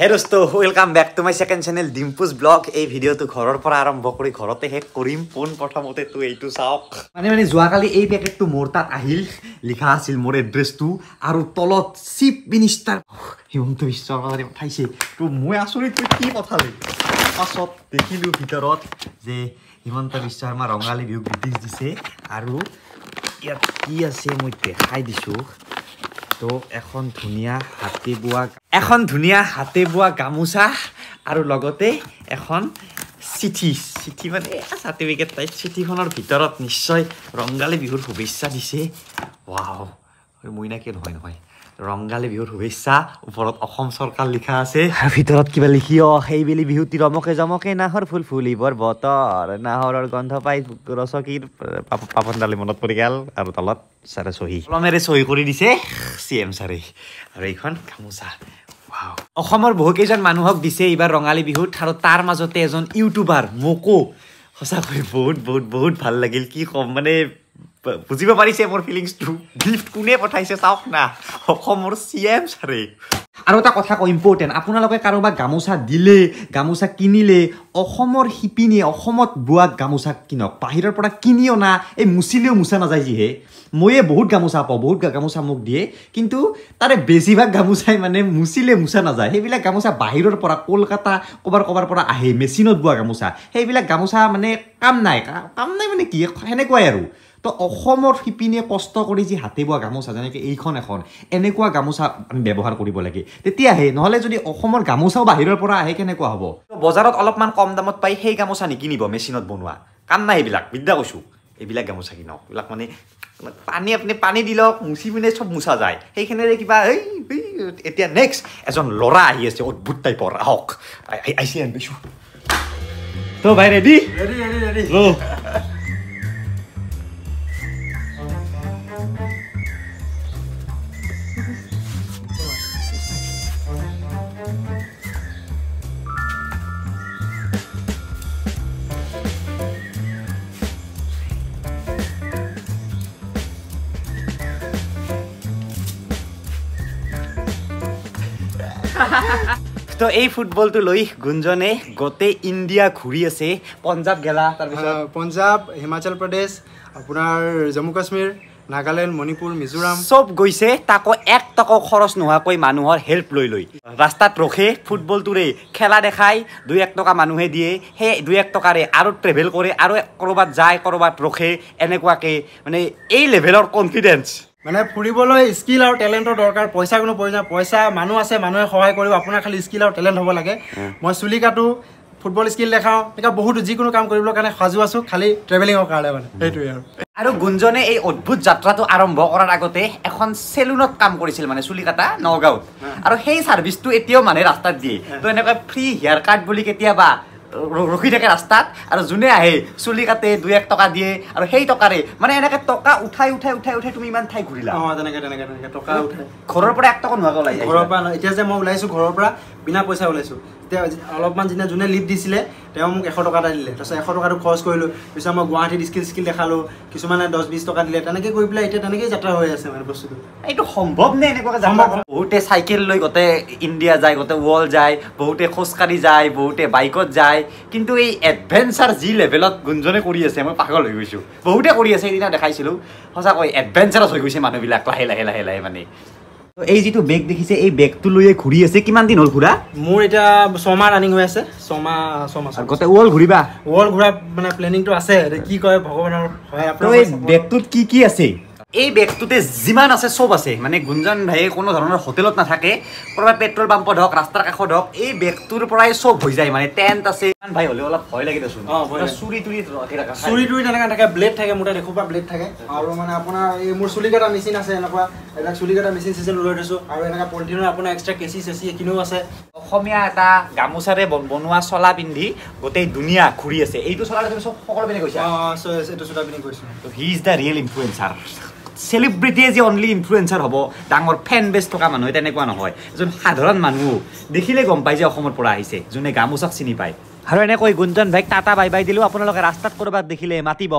হে দোস্ত welcome back to my second channel ডিম্পুজ ব্লগ এই ভিডিঅ'টো ঘৰৰ পৰা আৰম্ভ কৰি ঘৰতে শেষ কৰিম পোন প্ৰথমতে তোৰ এইটো চাওক মানে মানে যোৱাকালি এই পেকেটটো মোৰ তাত আহিল লিখা আছিল মোৰ এড্ৰেছটো আৰু তলত চিফ মিনিষ্টাৰ হিমন্ত বিশ্ব শৰ্মাৰে পঠাইছে তো মই আচৰিত কি পঠালি পাছত দেখিলোঁ ভিতৰত যে হিমন্ত বিশ্ব শৰ্মা ৰঙালী বিহু গ্ৰিটিছ দিছে আৰু ইয়াত কি আছে মই দেখাই দিছোঁ তো এখন ধুনীয়া হাতী বোৱা এখন ধুনীয়া হাতে বোৱা গামোচা আৰু লগতে এখন চিঠি চিঠি মানে চাৰ্টিফিকেট টাইপ চিঠিখনৰ ভিতৰত নিশ্চয় ৰঙালী বিহুৰ শুভেচ্ছা দিছে ৱাও মই নহয় নহয় ৰঙালী বিহুৰ শুভেচ্ছা ওপৰত অসম চৰকাৰ লিখা আছে ভিতৰত কিবা লিখি অ সেইবেলি বিহু তিৰমকে জমকে নাহৰ ফুল ফুলিবৰ বতৰ নাহৰৰ গন্ধ পাই ৰচকীৰ পাপন ডালি মনত পৰি গেল আৰু তলত ছাৰে চহী কলমেৰে চহী কৰি দিছে চি এম চাৰে আৰু এইখন গামোচা অসমৰ বহুকেইজন মানুহক দিছে এইবাৰ ৰঙালী বিহুত আৰু তাৰ মাজতে এজন ইউটিউবাৰ মোকো সঁচাকৈ বহুত বহুত বহুত ভাল লাগিল কি ক'ম মানে বুজিব পাৰিছে মোৰ ফিলিংছটো গিফ্ট কোনে পঠাইছে চাওক না অসমৰ চি এম ছাৰে আৰু এটা কথা কওঁ ইম্পৰ্টেণ্ট আপোনালোকে কাৰোবাক গামোচা দিলে গামোচা কিনিলে অসমৰ শিপিনীয়ে অসমত বোৱা গামোচা কিনক বাহিৰৰ পৰা কিনি অনা এই মুচিলেও মোচা নাযায় যিহে ময়ে বহুত গামোচা পাওঁ বহুত গামোচা মোক দিয়ে কিন্তু তাৰে বেছিভাগ গামোচাই মানে মুচিলে মোচা নাযায় সেইবিলাক গামোচা বাহিৰৰ পৰা কলকাতা ক'ৰবাৰ ক'ৰবাৰ পৰা আহে মেচিনত বোৱা গামোচা সেইবিলাক গামোচা মানে কাম নাই কাম নাই মানে কি সেনেকুৱাই আৰু তো অসমৰ শিপিনীয়ে কষ্ট কৰি যি হাতে বোৱা গামোচা যেনেকৈ এইখন এখন এনেকুৱা গামোচা আমি ব্যৱহাৰ কৰিব লাগে তেতিয়াহে নহ'লে যদি অসমৰ গামোচাও বাহিৰৰ পৰা আহে কেনেকুৱা হ'ব বজাৰত অলপমান কম দামত পাই সেই গামোচা নিকিনিব মেচিনত বনোৱা কাম নাই এইবিলাক বিদ্যা কৈছোঁ এইবিলাক গামোচা কিনক এইবিলাক মানে পানী আপুনি পানী দি লওক মুচি পিনে চব মোচা যায় সেইখিনিৰে কিবা এই এতিয়া নেক্সট এজন ল'ৰা আহি আছে অদ্ভুত টাইপৰ আহক আহিছে আনিছোঁ ত' ভাই ৰেডি তো এই ফুটবলটো লৈ গুঞ্জনে গোটেই ইণ্ডিয়া ঘূৰি আছে পঞ্জাৱ গেলা তাৰপিছত পঞ্জাৱ হিমাচল প্ৰদেশ আপোনাৰ জম্মু কাশ্মীৰ নাগালেণ্ড মণিপুৰ মিজোৰাম চব গৈছে তাকো এক টকো খৰচ নোহোৱাকৈ মানুহৰ হেল্প লৈ লৈ ৰাস্তাত ৰখে ফুটবলটোৰে খেলা দেখাই দুই এক টকা মানুহে দিয়ে সেই দুই এক টকাৰে আৰু ট্ৰেভেল কৰে আৰু ক'ৰবাত যায় ক'ৰবাত ৰখে এনেকুৱাকৈ মানে এই লেভেলৰ কনফিডেঞ্চ মানে ফুৰিবলৈ স্কিল আৰু টেলেণ্টৰ দৰকাৰ পইচাৰ কোনো প্ৰয়োজন পইচা মানুহ আছে মানুহে সহায় কৰিব আপোনাৰ খালী স্কিল আৰু টেলেণ্ট হ'ব লাগে মই চুলি কাটো ফুটবল স্কিল দেখাওঁ এতিয়া বহুতো যিকোনো কাম কৰিবলৈ কাৰণে সাজু আছোঁ খালী ট্ৰেভেলিঙৰ কাৰণে মানে সেইটোৱে আৰু আৰু গুঞ্জনে এই অদ্ভুত যাত্ৰাটো আৰম্ভ কৰাৰ আগতে এখন চেলুনত কাম কৰিছিল মানে চুলি কাটা নগাঁৱত আৰু সেই চাৰ্ভিচটো এতিয়াও মানে ৰাস্তাত দিয়ে তো এনেকুৱা ফ্ৰী হেয়াৰ কাট বুলি কেতিয়াবা ৰখি থাকে ৰাস্তাত আৰু যোনে আহে চুলি কাটে দুই এক টকা দিয়ে আৰু সেই টকাৰে মানে এনেকে টকা উঠাই উঠাই উঠাই উঠাই তুমি ইমান ঠাই ঘূৰিলা অঁ তেনেকে তেনেকে তেনেকে টকা উঠাই ঘৰৰ পৰা এক টকা নোহোৱাকৈ ওলাই ঘৰৰ পৰা এতিয়া যে মই ওলাইছো ঘৰৰ পৰা বিনা পইচা ওলাইছো অলপমান যেতিয়া যোনে লিপ দিছিলে তেওঁ মোক এশ টকা এটা দিলে তাৰপিছত এশ টকাটো খৰচ কৰিলোঁ পিছত মই গুৱাহাটীত স্কিল স্কিল দেখালোঁ কিছুমানে দহ বিছ টকা দিলে তেনেকৈ কৰি পেলাই এতিয়া তেনেকৈয়ে যাত্ৰা হৈ আছে মানে বস্তুটো এইটো সম্ভৱ নে এনেকুৱাকৈ এনেকুৱা বহুতে চাইকেল লৈ গোটেই ইণ্ডিয়া যায় গোটেই ৱৰ্ল্ড যায় বহুতে খোজকাঢ়ি যায় বহুতে বাইকত যায় কিন্তু এই এডভেঞ্চাৰ যি লেভেলত গুঞ্জনে কৰি আছে মই পাগল হৈ গৈছোঁ বহুতে কৰি আছে এদিনা দেখাইছিলোঁ সঁচাকৈ এডভেঞ্চাৰাছ হৈ গৈছে মানুহবিলাক লাহে লাহে লাহে লাহে মানে এই যিটো বেগ দেখিছে এই বেগটো লৈয়ে ঘূৰি আছে কিমান দিন হ'ল ঘূৰা মোৰ এতিয়া ছমাহ ৰানিং হৈ আছে ছমাহ ছমাহ ৱৰ্ল্ড ঘূৰিবা ৱৰ্ল্ড ঘূৰা মানে প্লেনিংটো আছে কি কয় ভগৱানৰ হয় আপোনাৰ বেগটোত কি কি আছে এই বেগটোতে যিমান আছে চব আছে মানে গুঞ্জন ভাই কোনো ধৰণৰ হোটেলত নাথাকে ক'ৰবাত পেট্ৰল পাম্পত হওক ৰাস্তাৰ কাষত হওক এই বেগটোৰ পৰাই চব হৈ যায় মানে টেণ্ট আছে ভাই হ'লে অলপ ভয় লাগি দেচোন চুৰি তুৰি চুৰি তুৰি তেনেকে নাথাকে ব্লেড থাকে মোৰ তাত এসোপা ব্লেড থাকে আৰু মানে আপোনাৰ এই মোৰ চুলি কটা মেচিন আছে এনেকুৱা এটা চুলি কটা মেচিন চেচিন লৈ থৈছোঁ আৰু এনেকে পলিথিনৰ আপোনাৰ এক্সট্ৰা কেচি চেচি এইখিনিও আছে অসমীয়া এটা গামোচাৰে বনোৱা চলা পিন্ধি গোটেই দুনিয়া ঘূৰি আছে এইটো চলাৰ সকলো পিন্ধি গৈছে এইটো চলা পিন্ধি ইজ দ্য ৰিয়েল ইনফ্লুৱেঞ্চাৰ চেলিব্ৰিটিয়ে যে অনলি ইনফ্লুৱেঞ্চাৰ হ'ব ডাঙৰ ফেন বেচ থকা মানুহে তেনেকুৱা নহয় এজন সাধাৰণ মানুহ দেখিলেই গম পায় যে অসমৰ পৰা আহিছে যোনে গামোচাক চিনি পায় আৰু এনেকৈ গুঞ্জন ভাইক টাটা বাই বাই দিলোঁ আপোনালোকে ৰাস্তাত ক'ৰবাত দেখিলে মাতিব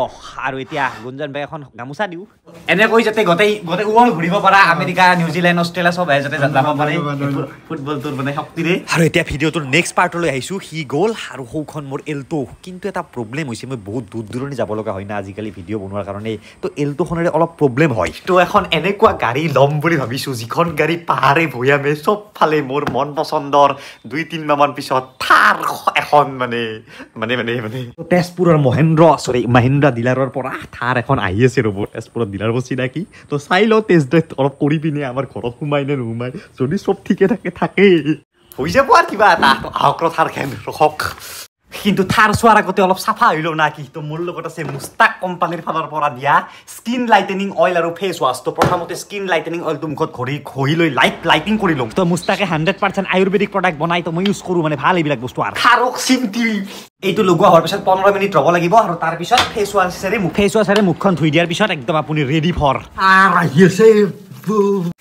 আৰু এতিয়া গুঞ্জন ভাই এখন গামোচা দিওঁ এনেকৈ যাতে গোটেই গোটেই ওৱৰ ঘূৰিব পাৰা আমেৰিকা নিউজিলেণ্ড অষ্ট্ৰেলিয়া চব যাতে যাব পাৰে ফুটবলটোৰ মানে শক্তিৰে আৰু এতিয়া ভিডিঅ'টোৰ নেক্সট পাৰ্টলৈ আহিছোঁ সি গ'ল আৰু সৌখন মোৰ এলটো কিন্তু এটা প্ৰব্লেম হৈছে মই বহুত দূৰ দূৰণি যাব লগা হয় না আজিকালি ভিডিঅ' বনোৱাৰ কাৰণে তো এলটোখনেৰে অলপ প্ৰব্লেম হয় তো এখন এনেকুৱা গাড়ী ল'ম বুলি ভাবিছোঁ যিখন গাড়ী পাহাৰে ভৈয়ামে চবফালে মোৰ মন পচন্দৰ দুই তিনিমাহমান পিছত থাৰ এখন মানে মানে মানে তেজপুৰৰ মহেন্দ্ৰ চৰি মহেন্দ্ৰ ডিলাৰৰ পৰা থাৰ এখন আহি আছে ৰ'ব তেজপুৰৰ ডিলাৰৰ চিনাকি তো চাই লওঁ তেজ অলপ কৰি পিনে আমাৰ ঘৰত সোমাই নে নোসোমাই যদি চব ঠিকে থাকে থাকেই হৈ যাব আৰু কিবা এটা আহক ৰ থাৰ খেন ৰখক কিন্তু থাৰ চোৱাৰ আগতে অলপ চাফা হৈ লওঁ না কি তো মোৰ লগত আছে মুস্তাক কোম্পানীৰ ফালৰ পৰা দিয়া স্কিন লাইটেনিং অইল আৰু ফেচ ৱাছ তো প্ৰথমতে স্কিন লাইটেনিং অইলটো মুখত ঘূৰি ঘঁহি লৈ লাইট লাইটিং কৰি লওঁ তো মুস্তাকে হাণ্ড্ৰেড পাৰ্চেণ্ট আয়ুৰ্বেদিক প্ৰডাক্ট বনাই তো মই ইউজ কৰোঁ মানে ভাল এইবিলাক বস্তু আৰু খাৰক চিন্তি এইটো লগোৱা হোৱাৰ পিছত পোন্ধৰ মিনিট ৰ'ব লাগিব আৰু তাৰপিছত ফেচ ৱাছেৰে ফেচ ৱাছেৰে মুখখন ধুই দিয়াৰ পিছত একদম আপুনি ৰেডি ফৰ আছে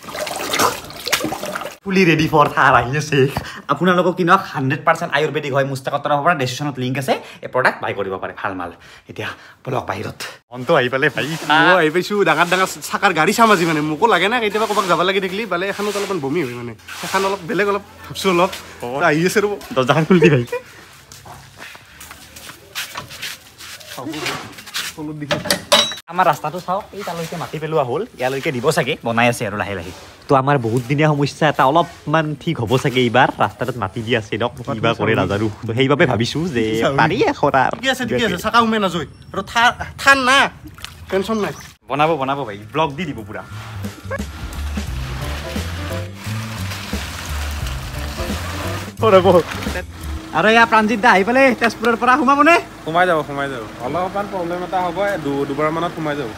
ফুলি ৰেডি ফৰ থাৰ আহি আপোনালোকক কিনক হাণ্ড্ৰেড পাৰ্চেণ্ট আয়ুৰ্বেদিক হয় মুস্তাকৰ তৰফৰ পৰা ডেচিশ্যনত লিংক আছে এই প্ৰডাক্ট বাই কৰিব পাৰে ভাল মাল এতিয়া ব্লক বাহিৰত মনটো আহি পালে ভাই আহি পাইছোঁ ডাঙৰ ডাঙৰ চাকাৰ গাড়ী চাম আজি মানে মোকো লাগে না কেতিয়াবা ক'ৰবাত যাব লাগি থাকিলে বালে এখনত অলপমান বমি হয় মানে সেইখন অলপ বেলেগ অলপ ভাবছোঁ অলপ আহি আছে ৰ'ব দৰ্জাখন খুলি ভাই আমাৰ ৰাস্তাটো চাওক এইটালৈকে মাটি পেলোৱা হ'ল ইয়ালৈকে দিব চাগে বনাই আছে আৰু লাহে লাহে তো আমাৰ বহুত দিনীয়া সমস্যা এটা অলপমান ঠিক হ'ব চাগে এইবাৰ ৰাস্তাটোত মাটি দি আছে কৰে নাজানো সেইবাবে ভাবিছো যে বনাব বনাব ভাই ব্লগ দি দিব পুৰা আৰু ইয়াৰ প্ৰাঞ্জিত দা আহি পালে তেজপুৰৰ পৰা সোমাব নে সোমাই যাব সোমাই যাব অলপমান প্ৰব্লেম এটা হ'ব দুবাৰ মানত সোমাই যাব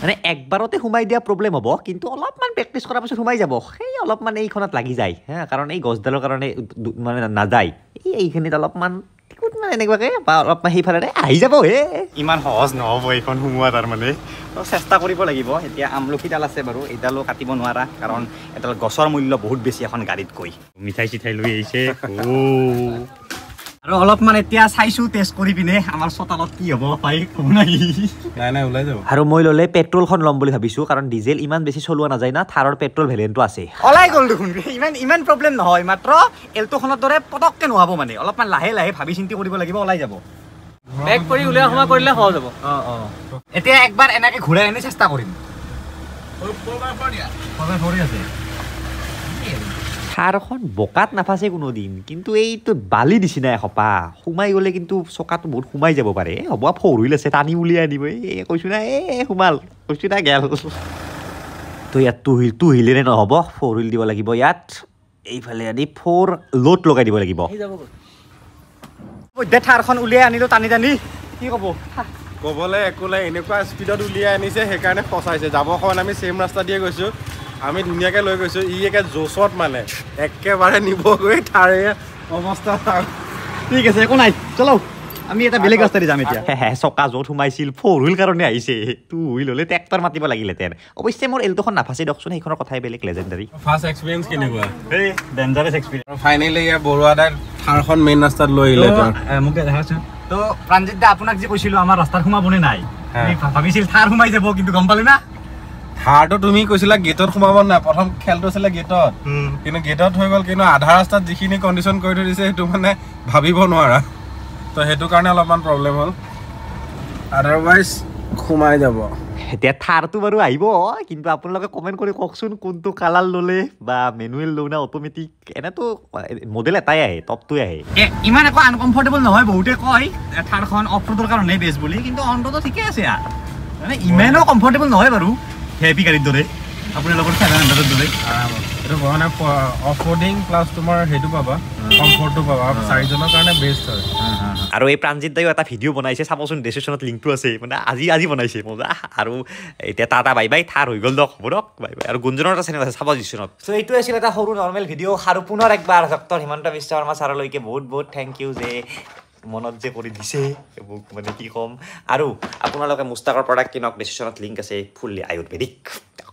মানে একবাৰতে সোমাই দিয়া প্ৰব্লেম হ'ব কিন্তু অলপমান প্ৰেক্টিছ কৰাৰ পিছত সোমাই যাব সেই অলপমান এইখনত লাগি যায় হা কাৰণ এই গছডালৰ কাৰণে মানে নাযায় এই এইখিনিত অলপমান মানে এনেকুৱাকে অলপমান সেইফালে আহি যাব হে ইমান সহজ নহ'ব এইখন সোমোৱা তাৰমানে চেষ্টা কৰিব লাগিব এতিয়া আমলখিডাল আছে বাৰু এইডালো কাটিব নোৱাৰা কাৰণ এডাল গছৰ মূল্য বহুত বেছি এখন গাড়ীত কৈ মিঠাই চিঠাই লৈ আহিছে আৰু অলপমান এতিয়া চাইছো টেষ্ট কৰি পিনে আমাৰ চোতালত কি হব পাই কব নাই নাই নাই ওলাই যাব আৰু মই ললে পেট্ৰলখন ল'ম বুলি ভাবিছো কাৰণ ডিজেল ইমান বেছি চলোৱা নাযায় না থাৰৰ পেট্ৰল ভেলিয়েণ্টো আছে ওলাই গ'ল দেখোন ইমান ইমান প্ৰব্লেম নহয় মাত্ৰ এল্টোখনৰ দৰে পটককে নোহাব মানে অলপমান লাহে লাহে ভাবি চিন্তি কৰিব লাগিব ওলাই যাব বেক কৰি উলিয়াই সোমাই কৰিলে সহজ হ'ব অঁ অঁ এতিয়া একবাৰ এনেকে ঘূৰাই আনি চেষ্টা কৰিম আছে ছাৰখন বোকাত নাফাচে কোনোদিন কিন্তু এইটো বালি দিছি নাই সপা সোমাই গ'লে কিন্তু চকাটো বহুত সোমাই যাব পাৰে হ'ব ফৰ হুইল আছে টানি উলিয়াই দিব এই কৈছো না এ সোমাল কৈছো না গেল তো ইয়াত তুহিল তুহিলেৰে নহ'ব ফৰ হুইল দিব লাগিব ইয়াত এইফালে আনি ফৰ লোড লগাই দিব লাগিব থাৰখন উলিয়াই আনিলোঁ টানি টানি কি ক'ব ক'বলৈ একোলে এনেকুৱা স্পীডত উলিয়াই আনিছে সেইকাৰণে ফচাইছে যাবৰ কাৰণে আমি ছেইম ৰাস্তা দিয়ে গৈছোঁ আমি ধুনিয়াকে লৈ গৈছো ই একে জোচত মানে একেবাৰে নিবগৈ তাৰে অৱস্থা ঠিক আছে একো নাই চলো আমি এটা বেলেগ ৰাস্তাৰে যাম এতিয়া হে চকা য'ত সোমাইছিল ফ'ৰ কাৰণে আহিছে টু হুইল হ'লে ট্ৰেক্টৰ মাতিব লাগিলে তেন অৱশ্যে মোৰ এলটোখন নাফাচি দিয়কচোন সেইখনৰ কথাই বেলেগ লেজেণ্ডাৰী ফাৰ্ষ্ট এক্সপিৰিয়েঞ্চ কেনেকুৱা এই ডেঞ্জাৰাছ এক্সপিৰিয়েঞ্চ ফাইনেলি ইয়াৰ বৰুৱাদাই থাৰখন মেইন ৰাস্তাত লৈ আহিলে মোক দেখাচোন তো প্ৰাঞ্জিত দা আপোনাক যে কৈছিলোঁ আমাৰ ৰাস্তাত সোমাবনে নাই ভাবিছিল থাৰ সোমাই যাব কিন্তু গম পালে না হাৰটো তুমি কৈছিলা গেটত সোমাব নাই প্ৰথম খেলটো আছিলে গেটত কিন্তু গেটত হৈ গ'ল কিন্তু আধা ৰাস্তাত যিখিনি কণ্ডিশ্যন কৰি থৈ দিছে সেইটো মানে ভাবিব নোৱাৰা তো সেইটো কাৰণে অলপমান প্ৰব্লেম হ'ল আদাৰৱাইজ সোমাই যাব এতিয়া থাৰটো বাৰু আহিব কিন্তু আপোনালোকে কমেণ্ট কৰি কওকচোন কোনটো কালাৰ ল'লে বা মেনুৱেল লওঁ না অট'মেটিক এনেতো মডেল এটাই আহে টপটোৱে আহে ইমান একো আনকমফৰ্টেবল নহয় বহুতে কয় থাৰখন অফ ৰোডৰ কাৰণে বেষ্ট বুলি কিন্তু অন্ততঃ ঠিকে আছে ইমানো কমফৰ্টেবল নহয় বাৰু হেভি গাড়ীৰ দৰে আপোনাৰ লগত ছেভেন হাণ্ড্ৰেডৰ দৰে এইটো মানে অফ ৰোডিং প্লাছ তোমাৰ সেইটো পাবা কমফৰ্টটো পাবা চাৰিজনৰ কাৰণে বেষ্ট হয় আৰু এই প্ৰাণজিত দায়ো এটা ভিডিঅ' বনাইছে চাবচোন ডিচক্ৰিপশ্যনত লিংকটো আছে মানে আজি আজি বনাইছে মজা আৰু এতিয়া টাটা বাই বাই থাৰ হৈ গ'ল দক হ'ব দক বাই বাই আৰু গুঞ্জনৰ এটা চেনেল আছে চাব ডিচক্ৰিপশ্যনত চ' এইটো আছিল এটা সৰু নৰ্মেল ভিডিঅ' আৰু পুনৰ একবাৰ ডক্টৰ হিমন্ত বিশ্ব শৰ্মা ছাৰলৈকে বহুত বহুত থেংক ইউ যে মনত যে কৰি দিছে মোক মানে কি ক'ম আৰু আপোনালোকে মুস্তাকৰ প্ৰডাক্ট কিনক ডিচিশ্যনত লিংক আছে ফুল্লি আয়ুৰ্বেদিক